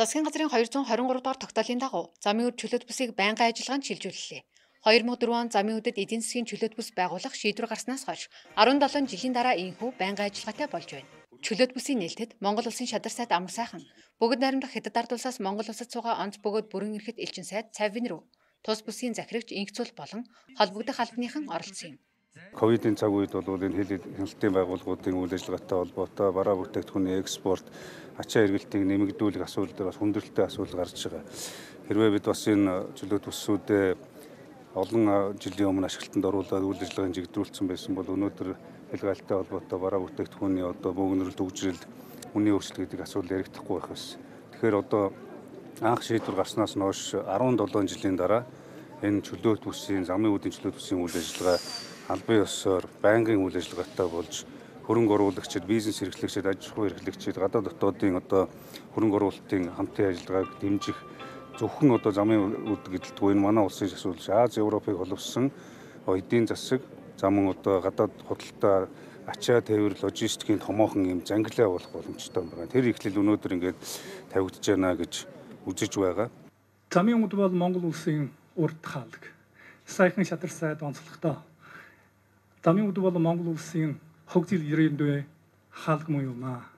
Засгийн газрын 223 дугаар тогтоолын дагуу замын үр чөлөөт бүсийг байнгын ажиллагаанд шилжүүллээ. 2004 он замын үдэд эдийн засгийн чөлөөт бүс байгуулах шийдвэр гарснаас хойш 17 жилийн дараа ийхүү байнгын ажиллагаатай болж байна. Чөлөөт бүсийн нээлтэд Монгол улсын шадар сайд амар сайхан бүгд найрамдах хятад ард улсаас Монгол улсад цугаа онц бөгөөд бүрэн ирэхэд элчин сайд Цавин руу тус бүсийн захирагч инх цул болон холбогдох албаныхан оролцсон юм. Ковидын цаг үед бол энэ хил хяналтын байгууллагуудын үйл ажиллагаатай холбоотой бараа бүтээгдэхүүний экспорт, ачаа эргэлтийг нэмэгдүүлэх асуудал дээр бас хүндрэлтэй асуудал гарч байгаа. Хэрвээ бид бас энэ чөлөөт бүсүүдээ олон жилийн өмнө ашиглалтанд оруулаад үйл ажиллагааг жигдрүүлсэн байсан бол өнөөдөр хилгээлттэй холбоотой бараа бүтээгдэхүүний одоо бөөгнөрөл төгжрэл үнийн өөрчлөлт гэдэг асуудал яригдахгүй байх байсан. Тэгэхээр одоо анх шийдвэр гарснаас хойш 17 жилийн дараа энэ чөлөөт бүсийн замын үүдийн чөлөөт бүсийн үйл ажиллагаа албан ёсоор байнгын үйл ажиллагаатай болж хөрөнгө оруулагчид, бизнес эрхлэгчид, аж ахуй эрхлэгчид гадаад дотоодын одоо хөрөнгө оруулалтын хамтын ажиллагааг дэмжих зөвхөн одоо замын үд гэдэлтгүй энэ манай улсын засгийн үйлч Аз Европыг холбосон эдийн засаг замун одоо гадаад худалдаа ачаа тээвэр логистикийн томоохон юм зангилаа болох боломжтой байна. Тэр ихлэл өнөөдөр ингээд тавигдж байна гэж үзэж байгаа. Замын үд бол Монгол улсын урд хаалга. Сайхан шатар сайд онцлогтой Замын үд бол Монгол улсын хөгжил ирээдүйн хаалга муу юм аа.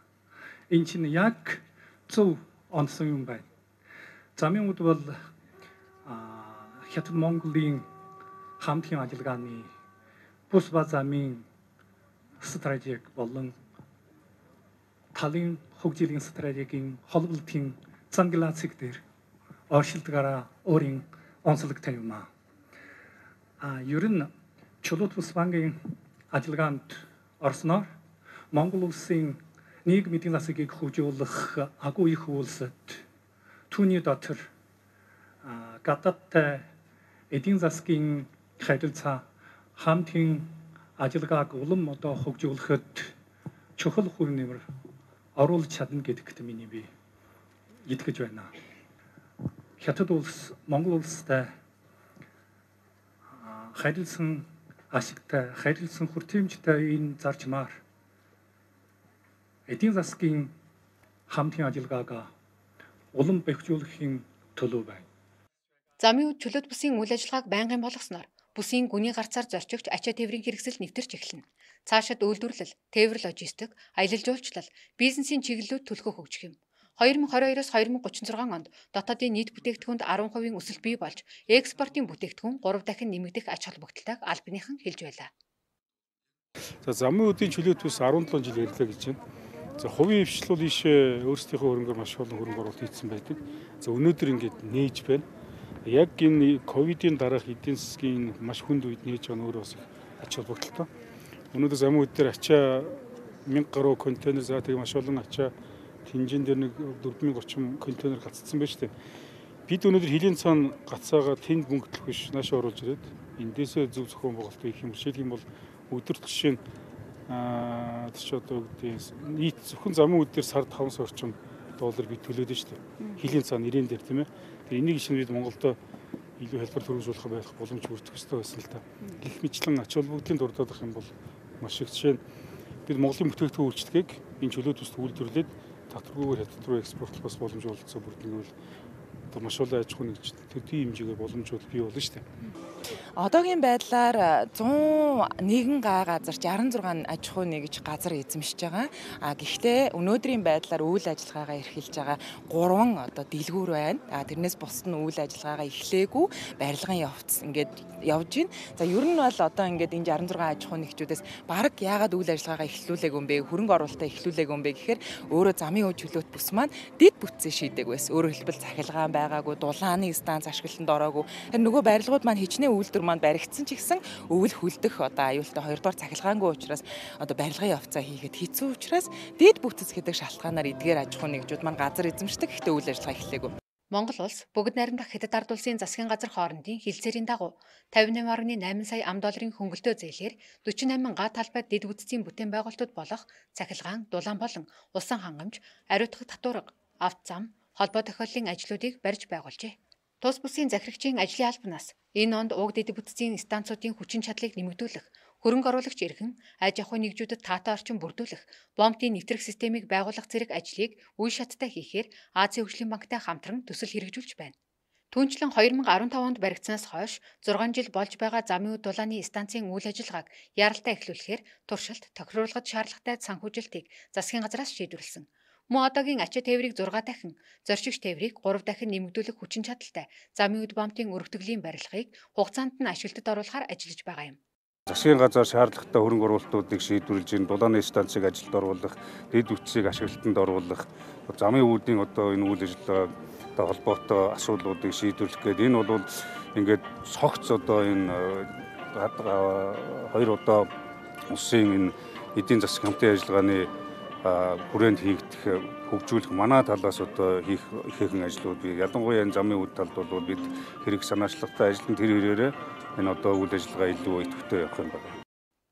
Энэ чинь яг 100 онцлог юм байна. Замын үд бол а хятад Монголын хамтын ажиллагааны бус ба замын стратеги болон талын хөгжлийн стратегийн холболтын цангалацэг дээр оршилдгаараа өөрийн онцлогтой юм аа. А ер нь Чулуут Бусвангийн ажиллагаанд орсноор Монгол улсын нийгмийн засгийг хөгжүүлэх агуу их үйлсэд түүний дотор гадаадтай эдийн засгийн харилцаа хамтын ажиллагааг улам одоо хөгжүүлэхэд чухал хүн нэмэр оруулж чадна гэдэгт миний би итгэж байна. Хятад улс Монгол улстай харилцсан ашигтай харилцсан хүртээмжтэй энэ зарчмаар эдийн засгийн хамтын ажиллагаагаа улам бэхжүүлэхийн төлөв байна. Замын үд чөлөөт бүсийн үйл ажиллагааг байнгын болгосноор бүсийн гүний гарцаар зорчигч ачаа тээврийн хэрэгсэл нэвтэрч эхэлнэ. Цаашид үйлдвэрлэл, тээвэр логистик, аялал жуулчлал, бизнесийн чиглэлүүд төлхөө хөгжих юм. 2022-оос 2036 онд дотоодын нийт бүтээгдэхүүнд 10% өсөлт бий болж экспортын бүтээгдэхүүн 3 дахин нэмэгдэх ач холбогдолтойг албаныхан хэлж байлаа. За замын үдийн чөлөөт төс 17 жил ярьлаа гэж байна. За хувийн хвшил бол ийшээ өөрсдийнхөө хөрөнгөөр маш олон хөрөнгө оруулалт хийсэн байдаг. За өнөөдөр ингээд нээж байна. Яг энэ ковидын дараах эдийн засгийн маш хүнд үед нээж байгаа нь өөрөө бас ач холбогдолтой. Өнөөдөр замын үд дээр ачаа 1000 гаруй контейнер за тэгээ маш олон ачаа хинжин дээр нэг 4000 орчим контейнер гаццсан байна шүү дээ. Бид өнөөдөр хилийн цаана гацаага тэнд мөнгөлөх биш наашаа оруулж ирээд эндээсээ зөв зөвхөн боголт хийх юм шилх юм бол өдөр төшийн аа тийч одоо үгдээс нийт зөвхөн замын үдээр сард 500 орчим доллар би төлөөд штеп. Хилийн цаана ирээн дээр тийм ээ. Тэгээ энийг шинэ бид Монголд илүү хэлбэр төрөмжүүлэх байх боломж үүсгэх ёстой байсан л та. Гэх мэтлэн ач холбогдлын дурдаах юм бол маш их жишээ нь бид Монголын бүтээгдэхүүн үйлчлэгийг энэ чөлөөт төст үйлдвэрлээд татваргүйгээр хятад руу экспортлох бас боломж олдсон бүрднийг бол одоо маш олон аж ахуй нэгж төдий хэмжээгээр боломжууд бий болно шүү дээ. Одоогийн байдлаар 101 га газар 66 аж ахуйн нэгж газар эзэмшиж байгаа. А гэхдээ өнөөдрийн байдлаар үйл ажиллагаагаа эрхэлж байгаа 3 одоо дэлгүүр байна. А тэрнээс бусад нь үйл ажиллагаагаа эхлээгүй барилгын явц ингээд явж байна. За ер нь бол одоо ингээд энэ 66 аж ахуйн нэгжүүдээс баг яагаад үйл ажиллагаагаа эхлүүлээгүй юм бэ? Хөрөнгө оруулалтаа эхлүүлээгүй юм бэ гэхээр өөрөө замын үе чөлөөт бүс маань дид бүтцэн шийдэг байсан. Өөрөөр хэлбэл цахилгаан байгаагүй, дулааны станц ашиглалтанд ороогүй. Тэр нөгөө барилгууд маань хичнээн үйлдвэр маань баригдсан ч гэсэн өвөл хүлдэх одоо аюултай хоёрдугаар цахилгаангүй учраас одоо барилгын явцаа хийгээд хэцүү учраас дээд бүтц гэдэг шалтгаанаар эдгээр аж ахуйн нэгжүүд маань газар эзэмшдэг гэхдээ үйл ажиллагаа эхлэегүй. Монгол улс бүгд найрамдах хятад ард улсын засгийн газар хоорондын хилцээрийн дагуу 58.8 сая ам долларын хөнгөлтөө зээлээр 48 га талбайд дэд бүтцийн бүтээн байгуулалтууд болох цахилгаан, дулаан болон усан хангамж, ариутгах татварга, авт зам, холбоо тохиоллын ажлуудыг барьж байгуулжээ. Тус бүсийн захирагчийн ажлын албанаас энэ онд ууг дэд бүтцийн станцуудын хүчин чадлыг нэмэгдүүлэх, хөрөнгө оруулагч иргэн, аж ахуй нэгжүүдэд таатай орчин бүрдүүлэх, бомбын нэвтрэх системийг байгуулах зэрэг ажлыг үе шаттай хийхээр Азийн хөгжлийн банктай хамтран төсөл хэрэгжүүлж байна. Түүнчлэн 2015 онд баригдсанаас хойш 6 жил болж байгаа замын дулааны станцын үйл ажиллагааг яралтай эхлүүлэхээр туршилт, тохируулгад шаардлагатай санхүүжилтийг засгийн газраас шийдвэрлсэн. Мөн одоогийн ачаа тээврийг 6 дахин, зоршигч тээврийг 3 дахин нэмэгдүүлэх хүчин чадалтай замын үд бамтын өргөтгөлийн барилгыг хугацаанд нь ашиглалтад оруулахаар ажиллаж байгаа юм. Засгийн газар шаардлагатай хөрөнгө оруулалтуудыг шийдвэрлэж, энэ дулааны станцыг ажилд оруулах, дэд үтсийг ашиглалтанд оруулах, замын үүдийн одоо энэ үйл ажиллагаа одоо холбоотой асуудлуудыг шийдвэрлэх гээд энэ бол ингээд согц одоо энэ э, хоёр одоо улсын энэ эдийн засгийн хамтын ажиллагааны хүрээнд хийгдэх хөгжүүлэх манай талаас одоо хийх ихээхэн ажлуудыг ялангуяа энэ замын үд талд бол бид хэрэг санаачлагтай ажлын тэр хэрээрээ энэ одоо үйл ажиллагаа илүү өтөвтэй явах юм байна.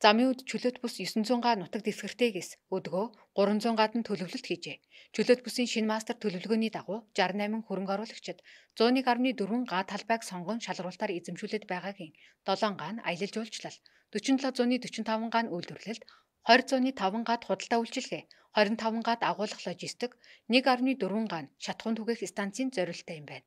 Замын үд чөлөөт бүс 900 га нутаг дэвсгэртэйгээс өдгөө 300 гадн төлөвлөлт хийжээ. Чөлөөт бүсийн шинэ мастер төлөвлөгөөний дагуу 68 хөрөнгө оруулагчид 101.4 га талбайг сонгон шалгуултаар эзэмшүүлээд байгаагийн 7 га нь аялал жуулчлал, 47.45 га нь үйлдвэрлэлд, 20.5 гаад худалдаа үйлчилгээ, 25 гаад агуулгах логистик, 1.4 гаан шатхуун түгээх станцын зориултаа юм байна.